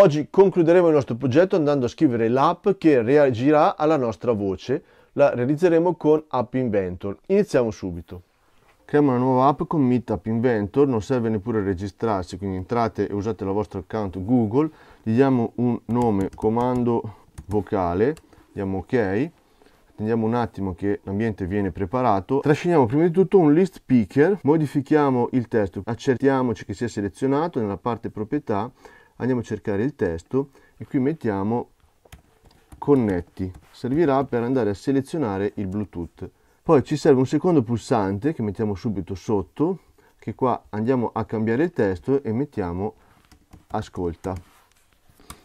Oggi concluderemo il nostro progetto andando a scrivere l'app che reagirà alla nostra voce. La realizzeremo con App Inventor. Iniziamo subito. Creiamo una nuova app con Meet App Inventor, non serve neppure registrarsi, quindi entrate e usate il vostro account Google, gli diamo un nome comando vocale, diamo ok, attendiamo un attimo che l'ambiente viene preparato, trasciniamo prima di tutto un list picker, modifichiamo il testo, accertiamoci che sia selezionato nella parte proprietà andiamo a cercare il testo e qui mettiamo connetti servirà per andare a selezionare il bluetooth poi ci serve un secondo pulsante che mettiamo subito sotto che qua andiamo a cambiare il testo e mettiamo ascolta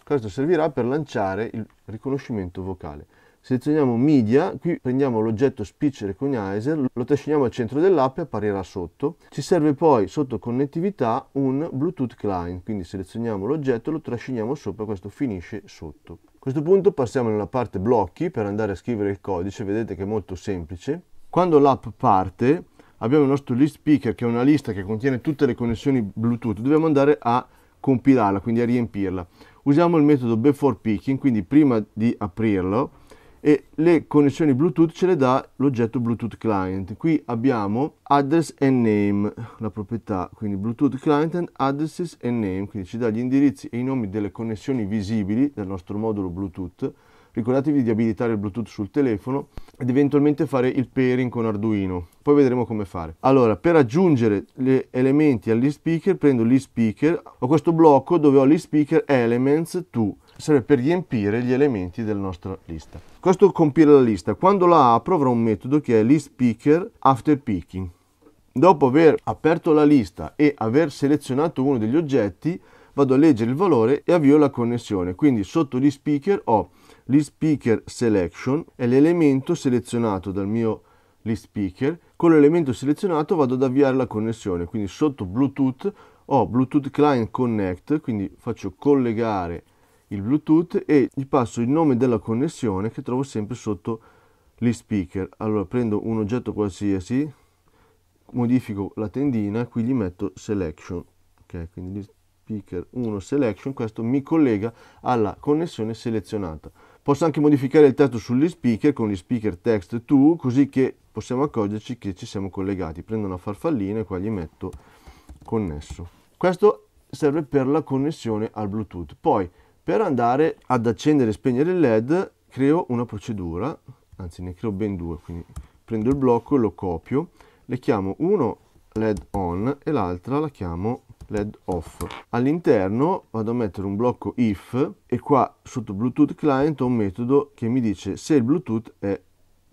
questo servirà per lanciare il riconoscimento vocale Selezioniamo media, qui prendiamo l'oggetto speech recognizer, lo trasciniamo al centro dell'app e apparirà sotto. Ci serve poi sotto connettività un Bluetooth client, quindi selezioniamo l'oggetto, lo trasciniamo sopra, questo finisce sotto. A questo punto passiamo nella parte blocchi per andare a scrivere il codice, vedete che è molto semplice. Quando l'app parte abbiamo il nostro list speaker che è una lista che contiene tutte le connessioni Bluetooth, dobbiamo andare a compilarla, quindi a riempirla. Usiamo il metodo before picking, quindi prima di aprirlo e le connessioni Bluetooth ce le dà l'oggetto Bluetooth Client. Qui abbiamo address and name, la proprietà, quindi Bluetooth Client and addresses and name, quindi ci dà gli indirizzi e i nomi delle connessioni visibili del nostro modulo Bluetooth. Ricordatevi di abilitare il Bluetooth sul telefono ed eventualmente fare il pairing con Arduino. Poi vedremo come fare. Allora, per aggiungere gli elementi all'e-speaker, prendo l'e-speaker, ho questo blocco dove ho l'e-speaker elements to, serve per riempire gli elementi della nostra lista. Questo compila la lista. Quando la apro avrò un metodo che è list picker after picking. Dopo aver aperto la lista e aver selezionato uno degli oggetti, vado a leggere il valore e avvio la connessione. Quindi sotto list speaker ho list speaker selection, è l'elemento selezionato dal mio list speaker. Con l'elemento selezionato vado ad avviare la connessione. Quindi sotto Bluetooth ho Bluetooth Client Connect, quindi faccio collegare il Bluetooth e gli passo il nome della connessione che trovo sempre sotto gli speaker. Allora prendo un oggetto qualsiasi, modifico la tendina, qui gli metto selection, ok? Quindi gli speaker 1 selection, questo mi collega alla connessione selezionata. Posso anche modificare il testo sugli speaker con gli speaker text to, così che possiamo accorgerci che ci siamo collegati. Prendo una farfallina e qua gli metto connesso. Questo serve per la connessione al Bluetooth. Poi per andare ad accendere e spegnere il LED creo una procedura, anzi ne creo ben due, quindi prendo il blocco, e lo copio, le chiamo uno LED on e l'altra la chiamo LED off. All'interno vado a mettere un blocco if e qua sotto Bluetooth client ho un metodo che mi dice se il Bluetooth è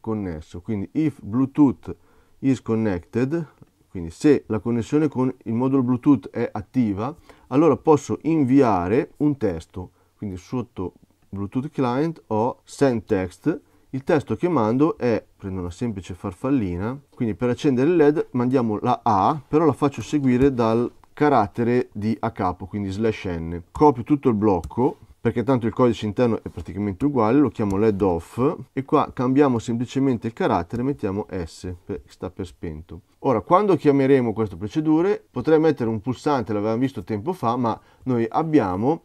connesso, quindi if Bluetooth is connected, quindi se la connessione con il modulo Bluetooth è attiva, allora posso inviare un testo quindi sotto Bluetooth client ho send text il testo che mando è, prendo una semplice farfallina, quindi per accendere il LED mandiamo la A, però la faccio seguire dal carattere di a capo, quindi slash n. Copio tutto il blocco, perché tanto il codice interno è praticamente uguale, lo chiamo LED off, e qua cambiamo semplicemente il carattere, mettiamo S, che sta per spento. Ora, quando chiameremo queste procedure, potrei mettere un pulsante, l'avevamo visto tempo fa, ma noi abbiamo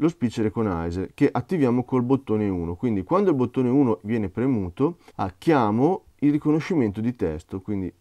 lo speech recognizer che attiviamo col bottone 1. Quindi quando il bottone 1 viene premuto, chiamo il riconoscimento di testo, quindi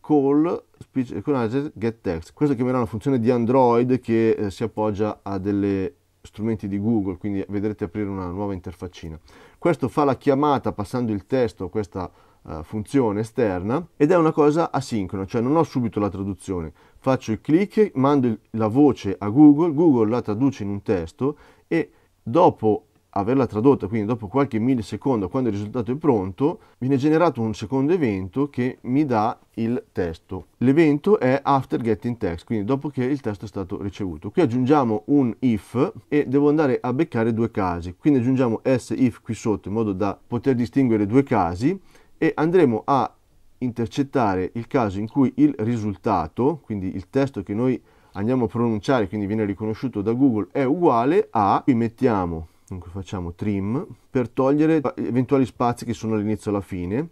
call speech recognizer get text. Questa chiamerà una funzione di Android che eh, si appoggia a delle strumenti di Google, quindi vedrete aprire una nuova interfaccina. Questo fa la chiamata passando il testo a questa eh, funzione esterna ed è una cosa asincrona, cioè non ho subito la traduzione, faccio il click, mando la voce a Google, Google la traduce in un testo e dopo averla tradotta, quindi dopo qualche millisecondo, quando il risultato è pronto, viene generato un secondo evento che mi dà il testo. L'evento è after getting text, quindi dopo che il testo è stato ricevuto. Qui aggiungiamo un if e devo andare a beccare due casi, quindi aggiungiamo s if qui sotto in modo da poter distinguere due casi e andremo a intercettare il caso in cui il risultato, quindi il testo che noi andiamo a pronunciare, quindi viene riconosciuto da Google, è uguale a, qui mettiamo, dunque facciamo trim, per togliere eventuali spazi che sono all'inizio e alla fine,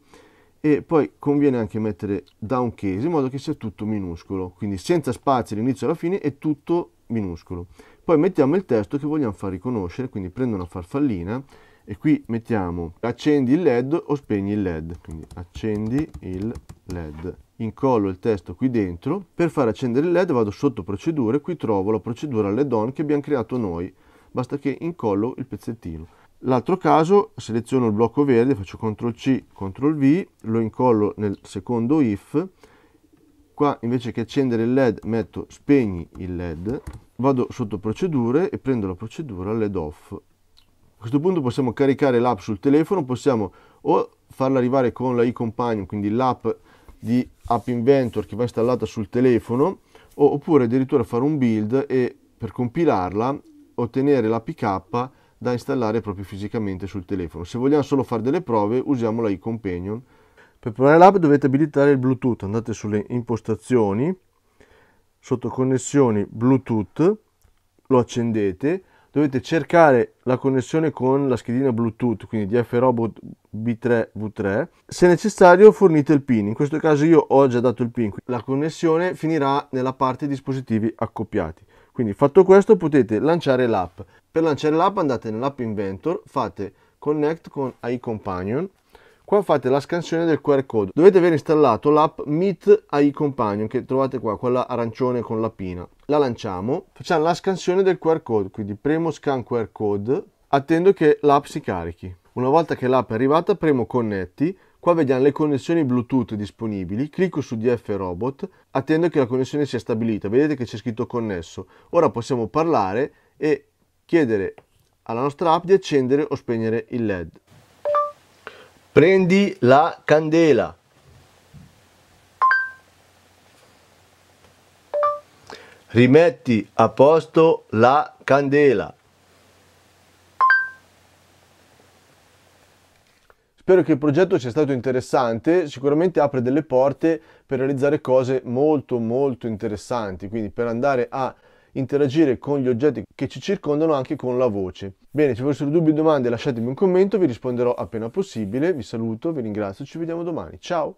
e poi conviene anche mettere down case, in modo che sia tutto minuscolo, quindi senza spazi all'inizio e alla fine è tutto minuscolo. Poi mettiamo il testo che vogliamo far riconoscere, quindi prendo una farfallina e qui mettiamo accendi il led o spegni il led quindi accendi il led incollo il testo qui dentro per far accendere il led vado sotto procedure qui trovo la procedura led on che abbiamo creato noi basta che incollo il pezzettino l'altro caso seleziono il blocco verde faccio ctrl c ctrl v lo incollo nel secondo if qua invece che accendere il led metto spegni il led vado sotto procedure e prendo la procedura led off questo punto possiamo caricare l'app sul telefono, possiamo o farla arrivare con la eCompagnon, quindi l'app di App Inventor che va installata sul telefono, oppure addirittura fare un build e per compilarla ottenere l'APK da installare proprio fisicamente sul telefono. Se vogliamo solo fare delle prove usiamo la eCompanion. Per provare l'app dovete abilitare il Bluetooth, andate sulle impostazioni, sotto connessioni Bluetooth, lo accendete dovete cercare la connessione con la schedina Bluetooth, quindi DF-Robot B3 V3. Se necessario fornite il PIN, in questo caso io ho già dato il PIN, la connessione finirà nella parte dispositivi accoppiati. Quindi fatto questo potete lanciare l'app. Per lanciare l'app andate nell'app Inventor, fate Connect con iCompanion qua fate la scansione del QR code dovete aver installato l'app Meet AI Companion che trovate qua quella arancione con la pina la lanciamo facciamo la scansione del QR code quindi premo scan QR code attendo che l'app si carichi una volta che l'app è arrivata premo connetti Qua vediamo le connessioni Bluetooth disponibili, clicco su DF Robot, attendo che la connessione sia stabilita, vedete che c'è scritto connesso. Ora possiamo parlare e chiedere alla nostra app di accendere o spegnere il LED. Prendi la candela. Rimetti a posto la candela. Spero che il progetto sia stato interessante, sicuramente apre delle porte per realizzare cose molto molto interessanti, quindi per andare a interagire con gli oggetti che ci circondano anche con la voce. Bene, se fossero dubbi o domande lasciatemi un commento, vi risponderò appena possibile. Vi saluto, vi ringrazio, ci vediamo domani. Ciao!